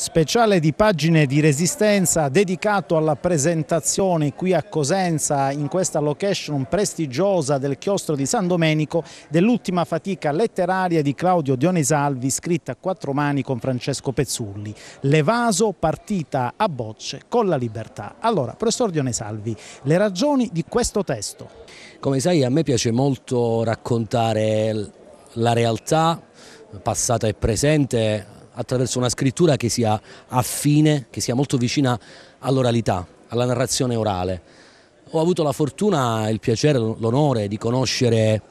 speciale di pagine di resistenza dedicato alla presentazione qui a Cosenza in questa location prestigiosa del chiostro di San Domenico dell'ultima fatica letteraria di Claudio Dionisalvi scritta a quattro mani con Francesco Pezzulli. Levaso partita a bocce con la libertà. Allora, professor Dionisalvi, le ragioni di questo testo? Come sai a me piace molto raccontare la realtà passata e presente attraverso una scrittura che sia affine, che sia molto vicina all'oralità, alla narrazione orale. Ho avuto la fortuna, il piacere, l'onore di conoscere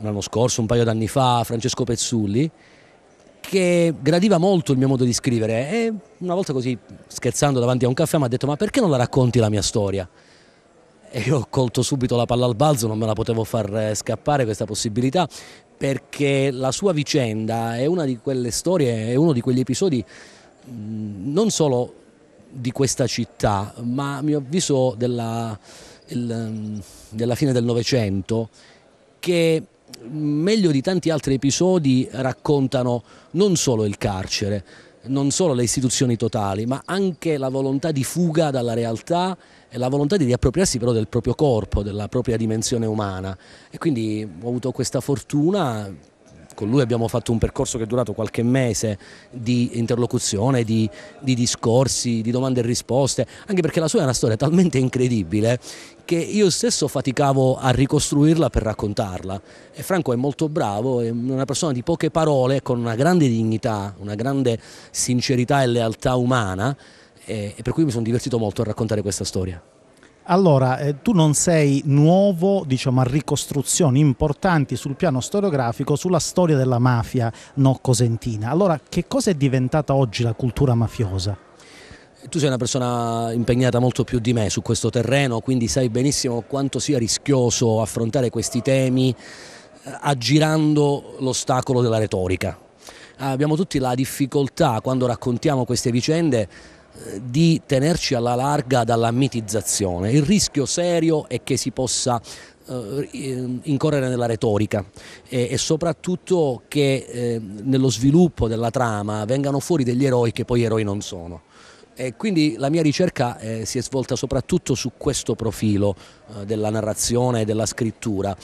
l'anno scorso, un paio d'anni fa, Francesco Pezzulli, che gradiva molto il mio modo di scrivere e una volta così scherzando davanti a un caffè mi ha detto ma perché non la racconti la mia storia? e io ho colto subito la palla al balzo, non me la potevo far eh, scappare questa possibilità perché la sua vicenda è una di quelle storie, è uno di quegli episodi non solo di questa città, ma a mio avviso della, il, della fine del Novecento, che meglio di tanti altri episodi raccontano non solo il carcere, non solo le istituzioni totali, ma anche la volontà di fuga dalla realtà e la volontà di riappropriarsi però del proprio corpo, della propria dimensione umana. E quindi ho avuto questa fortuna con lui abbiamo fatto un percorso che è durato qualche mese di interlocuzione, di, di discorsi, di domande e risposte, anche perché la sua è una storia talmente incredibile che io stesso faticavo a ricostruirla per raccontarla e Franco è molto bravo, è una persona di poche parole con una grande dignità, una grande sincerità e lealtà umana e per cui mi sono divertito molto a raccontare questa storia. Allora, eh, tu non sei nuovo diciamo, a ricostruzioni importanti sul piano storiografico sulla storia della mafia no cosentina. Allora, che cosa è diventata oggi la cultura mafiosa? Tu sei una persona impegnata molto più di me su questo terreno, quindi sai benissimo quanto sia rischioso affrontare questi temi eh, aggirando l'ostacolo della retorica. Ah, abbiamo tutti la difficoltà quando raccontiamo queste vicende di tenerci alla larga dalla mitizzazione. Il rischio serio è che si possa eh, ehm, incorrere nella retorica e, soprattutto che ehm, nello sviluppo della trama vengano fuori degli eroi che poi eroi non sono. E quindi la mia ricerca eh, si è svolta soprattutto su questo profilo eh, della narrazione e della scrittura,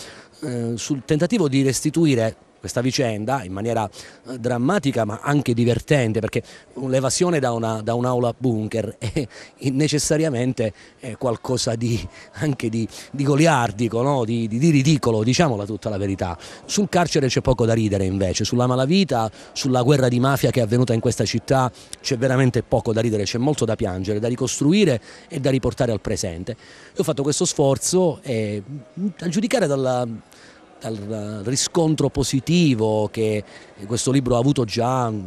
eh, sul tentativo di restituire questa vicenda in maniera eh, drammatica ma anche divertente perché l'evasione da, un'aula un bunker è necessariamente eh, qualcosa di, anche di, di goliardico, no? di, di, ridicolo, diciamola tutta la verità. Sul carcere c'è poco da ridere invece, sulla malavita, sulla guerra di mafia che è avvenuta in questa città c'è veramente poco da ridere, c'è molto da piangere, da ricostruire e da riportare al presente. Io ho fatto questo sforzo e mm, a giudicare dalla dal riscontro positivo che questo libro ha avuto già mm,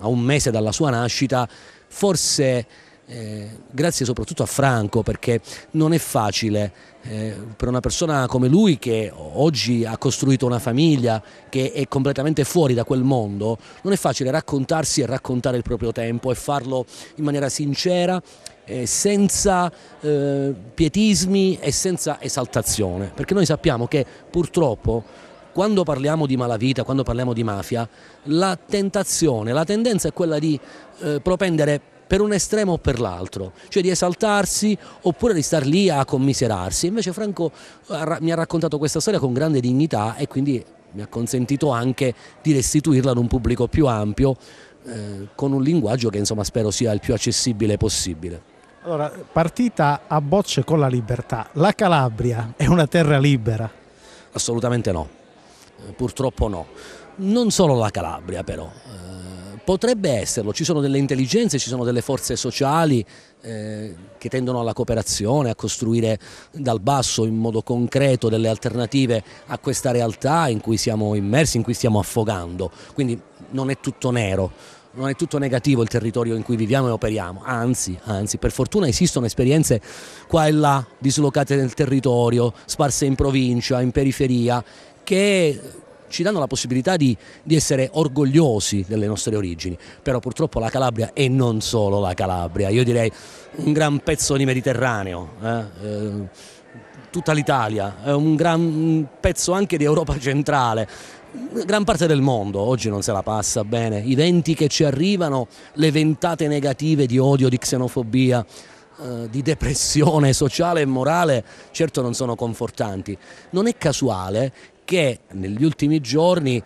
a un mese dalla sua nascita, forse eh, grazie soprattutto a Franco perché non è facile eh, per una persona come lui che oggi ha costruito una famiglia che è completamente fuori da quel mondo, non è facile raccontarsi e raccontare il proprio tempo e farlo in maniera sincera eh, senza eh, pietismi e senza esaltazione, perché noi sappiamo che purtroppo quando parliamo di malavita, quando parliamo di mafia, la tentazione, la tendenza è quella di eh, propendere per un estremo o per l'altro, cioè di esaltarsi oppure di star lì a commiserarsi. Invece Franco eh, mi ha raccontato questa storia con grande dignità e quindi mi ha consentito anche di restituirla ad un pubblico più ampio eh, con un linguaggio che insomma spero sia il più accessibile possibile. Allora, partita a bocce con la libertà. La Calabria è una terra libera? Assolutamente no, eh, purtroppo no. Non solo la Calabria però eh, Potrebbe esserlo, ci sono delle intelligenze, ci sono delle forze sociali eh, che tendono alla cooperazione, a costruire dal basso in modo concreto delle alternative a questa realtà in cui siamo immersi, in cui stiamo affogando. Quindi non è tutto nero, non è tutto negativo il territorio in cui viviamo e operiamo, anzi, anzi per fortuna esistono esperienze qua e là dislocate nel territorio, sparse in provincia, in periferia, che ci danno la possibilità di, di essere orgogliosi delle nostre origini, però purtroppo la Calabria e non solo la Calabria, io direi un gran pezzo di Mediterraneo. Eh? Eh, tutta l'Italia, un gran pezzo anche di Europa centrale, gran parte del mondo oggi non se la passa bene, i venti che ci arrivano, le ventate negative di odio, di xenofobia, eh, di depressione sociale e morale certo non sono confortanti. Non è casuale perché negli ultimi giorni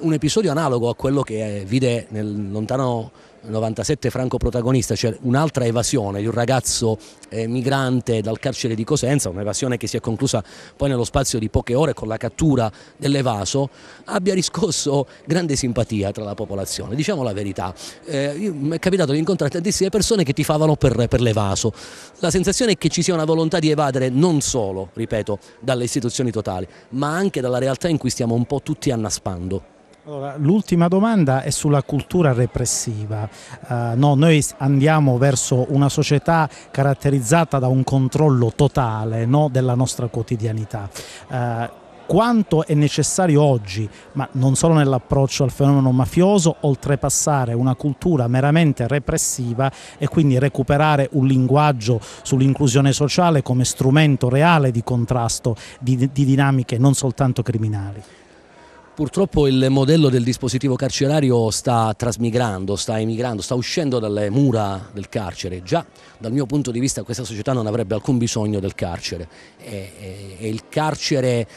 un episodio analogo a quello che vide nel lontano 97 Franco protagonista, cioè un'altra evasione di un ragazzo eh, migrante dal carcere di Cosenza, un'evasione che si è conclusa poi nello spazio di poche ore con la cattura dell'evaso, abbia riscosso grande simpatia tra la popolazione. Diciamo la verità, eh, mi è capitato di incontrare tantissime persone che tifavano per, per l'evaso. La sensazione è che ci sia una volontà di evadere non solo, ripeto, dalle istituzioni totali, ma anche dalla realtà in cui stiamo un po' tutti annaspando l'ultima domanda è sulla cultura repressiva. Uh, no, noi andiamo verso una società caratterizzata da un controllo totale no, della nostra quotidianità. Uh, quanto è necessario oggi, ma non solo nell'approccio al fenomeno mafioso, oltrepassare una cultura meramente repressiva e quindi recuperare un linguaggio sull'inclusione sociale come strumento reale di contrasto di, di dinamiche non soltanto criminali. Purtroppo il modello del dispositivo carcerario sta trasmigrando, sta emigrando, sta uscendo dalle mura del carcere. Già dal mio punto di vista questa società non avrebbe alcun bisogno del carcere. E, e, e il carcere,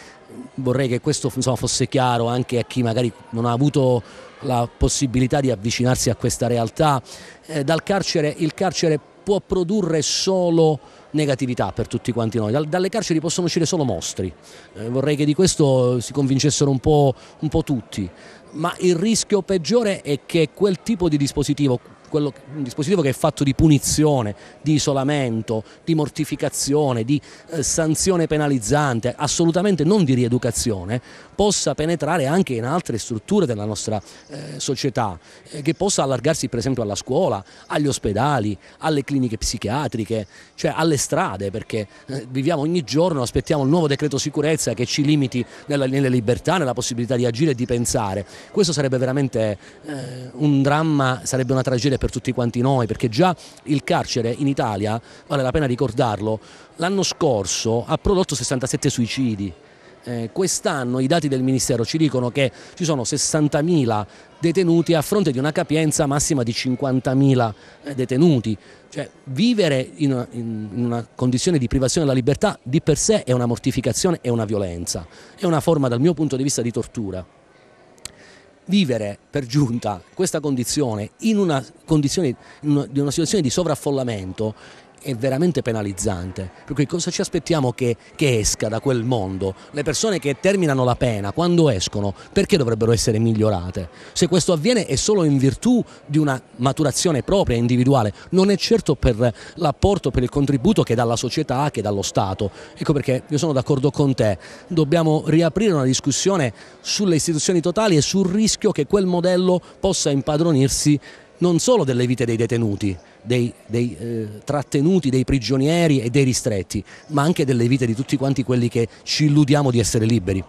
vorrei che questo insomma, fosse chiaro anche a chi magari non ha avuto la possibilità di avvicinarsi a questa realtà. Eh, dal carcere, il carcere può produrre solo negatività per tutti quanti noi, dalle carceri possono uscire solo mostri, eh, vorrei che di questo si convincessero un po', un po' tutti, ma il rischio peggiore è che quel tipo di dispositivo quello, un dispositivo che è fatto di punizione, di isolamento, di mortificazione, di eh, sanzione penalizzante, assolutamente non di rieducazione, possa penetrare anche in altre strutture della nostra eh, società, eh, che possa allargarsi per esempio alla scuola, agli ospedali, alle cliniche psichiatriche, cioè alle strade, perché eh, viviamo ogni giorno, aspettiamo il nuovo decreto sicurezza che ci limiti nella, nelle libertà, nella possibilità di agire e di pensare. Questo sarebbe veramente eh, un dramma, sarebbe una tragedia per tutti quanti noi, perché già il carcere in Italia, vale la pena ricordarlo, l'anno scorso ha prodotto 67 suicidi. Eh, quest'anno i dati del Ministero ci dicono che ci sono 60.000 detenuti a fronte di una capienza massima di 50.000 eh, detenuti. Cioè, vivere in una, in una, condizione di privazione della libertà di per sé è una mortificazione, è una violenza, è una forma dal mio punto di vista di tortura vivere per giunta questa condizione in una, condizione, in una situazione di sovraffollamento è veramente penalizzante. Per cui cosa ci aspettiamo che, che, esca da quel mondo? Le persone che terminano la pena, quando escono, perché dovrebbero essere migliorate? Se questo avviene è solo in virtù di una maturazione propria, individuale, non è certo per l'apporto, per il contributo che dalla società, che dallo Stato. Ecco perché io sono d'accordo con te, dobbiamo riaprire una discussione sulle istituzioni totali e sul rischio che quel modello possa impadronirsi non solo delle vite dei detenuti, dei, dei eh, trattenuti, dei prigionieri e dei ristretti, ma anche delle vite di tutti quanti quelli che ci illudiamo di essere liberi.